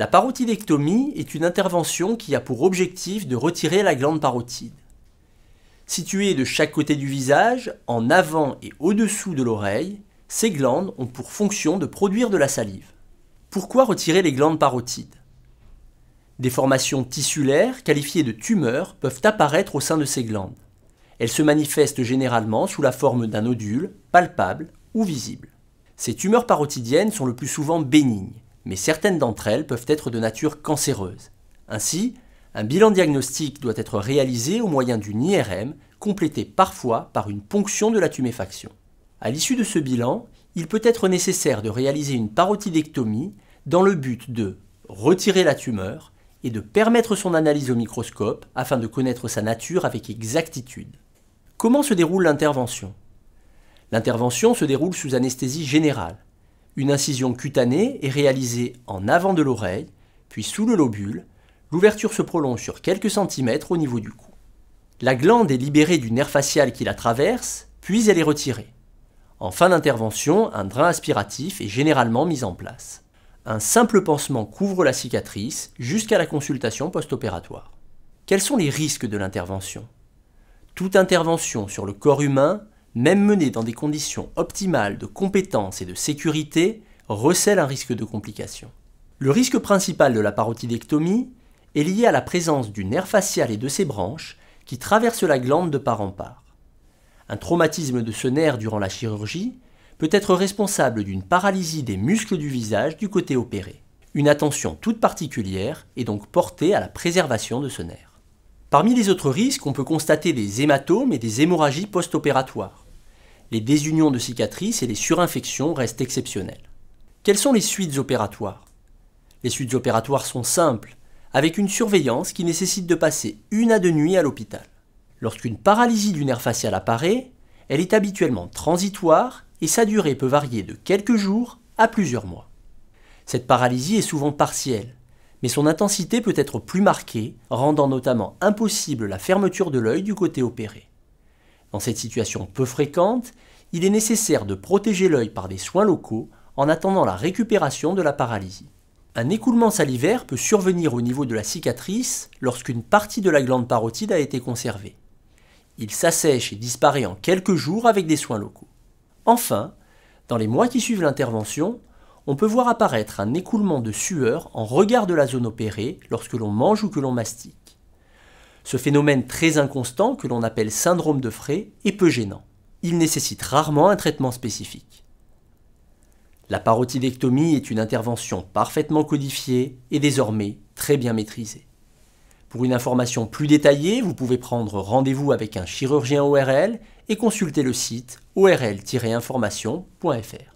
La parotidectomie est une intervention qui a pour objectif de retirer la glande parotide. Situées de chaque côté du visage, en avant et au-dessous de l'oreille, ces glandes ont pour fonction de produire de la salive. Pourquoi retirer les glandes parotides Des formations tissulaires qualifiées de tumeurs peuvent apparaître au sein de ces glandes. Elles se manifestent généralement sous la forme d'un nodule, palpable ou visible. Ces tumeurs parotidiennes sont le plus souvent bénignes mais certaines d'entre elles peuvent être de nature cancéreuse. Ainsi, un bilan diagnostique doit être réalisé au moyen d'une IRM, complétée parfois par une ponction de la tuméfaction. À l'issue de ce bilan, il peut être nécessaire de réaliser une parotidectomie dans le but de retirer la tumeur et de permettre son analyse au microscope afin de connaître sa nature avec exactitude. Comment se déroule l'intervention L'intervention se déroule sous anesthésie générale, une incision cutanée est réalisée en avant de l'oreille, puis sous le lobule. L'ouverture se prolonge sur quelques centimètres au niveau du cou. La glande est libérée du nerf facial qui la traverse, puis elle est retirée. En fin d'intervention, un drain aspiratif est généralement mis en place. Un simple pansement couvre la cicatrice jusqu'à la consultation post-opératoire. Quels sont les risques de l'intervention Toute intervention sur le corps humain même menée dans des conditions optimales de compétence et de sécurité, recèle un risque de complications. Le risque principal de la parotidectomie est lié à la présence du nerf facial et de ses branches qui traversent la glande de part en part. Un traumatisme de ce nerf durant la chirurgie peut être responsable d'une paralysie des muscles du visage du côté opéré. Une attention toute particulière est donc portée à la préservation de ce nerf. Parmi les autres risques, on peut constater des hématomes et des hémorragies post-opératoires. Les désunions de cicatrices et les surinfections restent exceptionnelles. Quelles sont les suites opératoires Les suites opératoires sont simples, avec une surveillance qui nécessite de passer une à deux nuits à l'hôpital. Lorsqu'une paralysie du nerf facial apparaît, elle est habituellement transitoire et sa durée peut varier de quelques jours à plusieurs mois. Cette paralysie est souvent partielle, mais son intensité peut être plus marquée, rendant notamment impossible la fermeture de l'œil du côté opéré. Dans cette situation peu fréquente, il est nécessaire de protéger l'œil par des soins locaux en attendant la récupération de la paralysie. Un écoulement salivaire peut survenir au niveau de la cicatrice lorsqu'une partie de la glande parotide a été conservée. Il s'assèche et disparaît en quelques jours avec des soins locaux. Enfin, dans les mois qui suivent l'intervention, on peut voir apparaître un écoulement de sueur en regard de la zone opérée lorsque l'on mange ou que l'on mastique. Ce phénomène très inconstant que l'on appelle syndrome de Frey est peu gênant. Il nécessite rarement un traitement spécifique. La parotidectomie est une intervention parfaitement codifiée et désormais très bien maîtrisée. Pour une information plus détaillée, vous pouvez prendre rendez-vous avec un chirurgien ORL et consulter le site orl-information.fr.